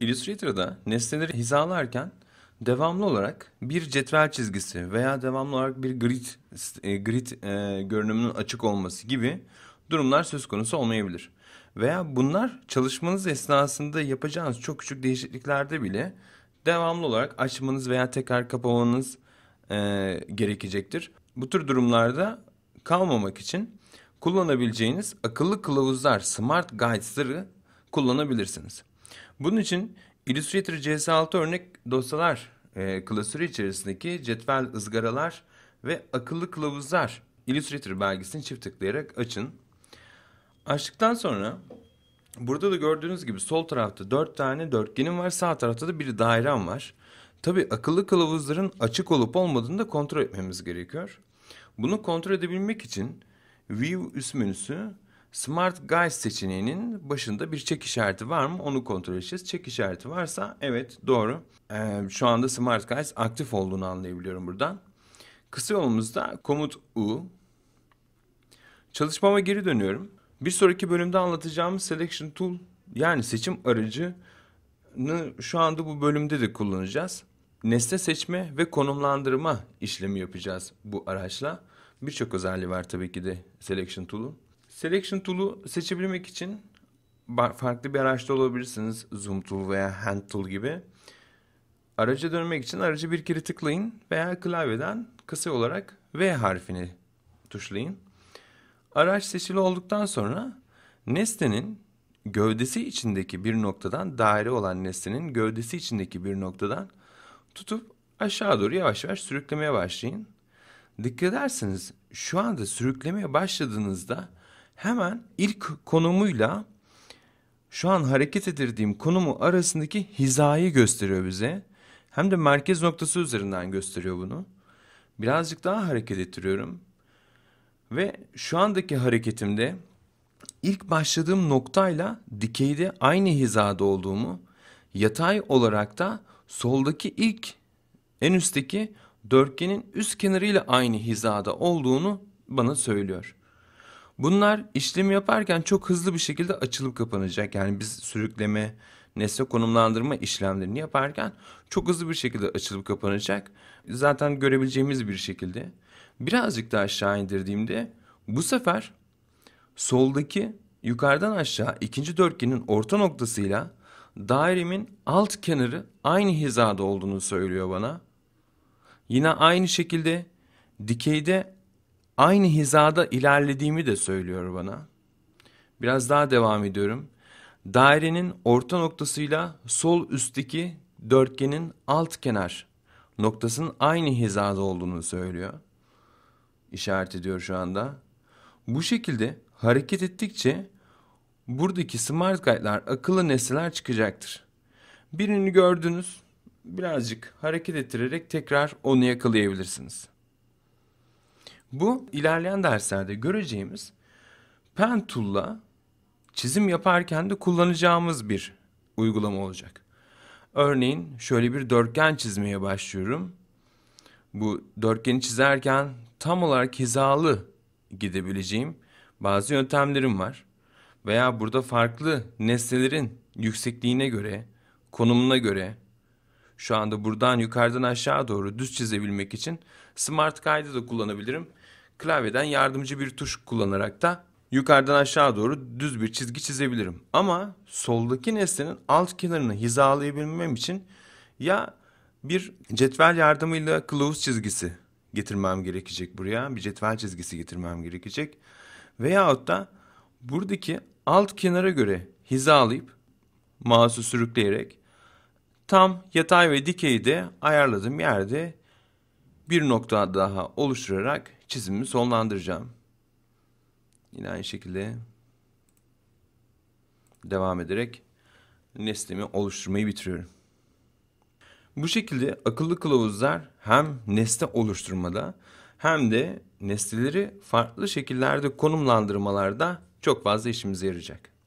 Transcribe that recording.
Illustrator'da nesneleri hizalarken devamlı olarak bir cetvel çizgisi veya devamlı olarak bir grid, e, grid e, görünümünün açık olması gibi durumlar söz konusu olmayabilir. Veya bunlar çalışmanız esnasında yapacağınız çok küçük değişikliklerde bile devamlı olarak açmanız veya tekrar kapamanız e, gerekecektir. Bu tür durumlarda kalmamak için kullanabileceğiniz akıllı kılavuzlar, smart guides'ları kullanabilirsiniz. Bunun için Illustrator CS6 örnek dosyalar e, klasörü içerisindeki cetvel ızgaralar ve akıllı kılavuzlar Illustrator belgesini çift tıklayarak açın. Açtıktan sonra burada da gördüğünüz gibi sol tarafta dört tane dörtgenim var sağ tarafta da bir dairem var. Tabi akıllı kılavuzların açık olup olmadığını da kontrol etmemiz gerekiyor. Bunu kontrol edebilmek için View üst menüsü Smart Guys seçeneğinin başında bir çek işareti var mı onu kontrol edeceğiz. Çek işareti varsa evet doğru. Ee, şu anda Smart Guys aktif olduğunu anlayabiliyorum buradan. Kısa yolumuzda komut U. Çalışmama geri dönüyorum. Bir sonraki bölümde anlatacağımız Selection Tool yani seçim aracını şu anda bu bölümde de kullanacağız. Nesne seçme ve konumlandırma işlemi yapacağız bu araçla. Birçok özelliği var tabii ki de Selection Tool'un. Selection Tool'u seçebilmek için farklı bir araçta olabilirsiniz. Zoom Tool veya Hand Tool gibi. Araca dönmek için aracı bir kere tıklayın veya klavyeden kısa olarak V harfini tuşlayın. Araç seçili olduktan sonra nesnenin gövdesi içindeki bir noktadan daire olan nesnenin gövdesi içindeki bir noktadan tutup aşağı doğru yavaş yavaş sürüklemeye başlayın. Dikkat ederseniz şu anda sürüklemeye başladığınızda hemen ilk konumuyla şu an hareket edirdiğim konumu arasındaki hizayı gösteriyor bize. Hem de merkez noktası üzerinden gösteriyor bunu. Birazcık daha hareket ettiriyorum. Ve şu andaki hareketimde ilk başladığım noktayla dikeyde aynı hizada olduğumu, yatay olarak da soldaki ilk en üstteki dörtgenin üst kenarıyla aynı hizada olduğunu bana söylüyor. Bunlar işlemi yaparken çok hızlı bir şekilde açılıp kapanacak. Yani biz sürükleme, nesne konumlandırma işlemlerini yaparken çok hızlı bir şekilde açılıp kapanacak. Zaten görebileceğimiz bir şekilde. Birazcık daha aşağı indirdiğimde bu sefer soldaki yukarıdan aşağı ikinci dörtgenin orta noktasıyla dairemin alt kenarı aynı hizada olduğunu söylüyor bana. Yine aynı şekilde dikeyde aynı hizada ilerlediğimi de söylüyor bana. Biraz daha devam ediyorum. Dairenin orta noktasıyla sol üstteki dörtgenin alt kenar noktasının aynı hizada olduğunu söylüyor. İşaret ediyor şu anda. Bu şekilde hareket ettikçe buradaki smart guide'lar akıllı nesneler çıkacaktır. Birini gördünüz, birazcık hareket ettirerek tekrar onu yakalayabilirsiniz. Bu ilerleyen derslerde göreceğimiz pen tool'la çizim yaparken de kullanacağımız bir uygulama olacak. Örneğin şöyle bir dörtgen çizmeye başlıyorum. Bu dörtgeni çizerken tam olarak hizalı gidebileceğim bazı yöntemlerim var. Veya burada farklı nesnelerin yüksekliğine göre, konumuna göre şu anda buradan yukarıdan aşağı doğru düz çizebilmek için Smart Guide'ı da kullanabilirim klavyeden yardımcı bir tuş kullanarak da yukarıdan aşağı doğru düz bir çizgi çizebilirim. Ama soldaki nesnenin alt kenarını hizalayabilmem için ya bir cetvel yardımıyla close çizgisi getirmem gerekecek buraya. Bir cetvel çizgisi getirmem gerekecek. Veyahut da buradaki alt kenara göre hizalayıp mouse'u sürükleyerek tam yatay ve dikeyi de ayarladığım yerde bir nokta daha oluşturarak çizimimi sonlandıracağım. Yine aynı şekilde devam ederek nesnemi oluşturmayı bitiriyorum. Bu şekilde akıllı kılavuzlar hem nesne oluşturmada hem de nesneleri farklı şekillerde konumlandırmalarda çok fazla işimize yarayacak.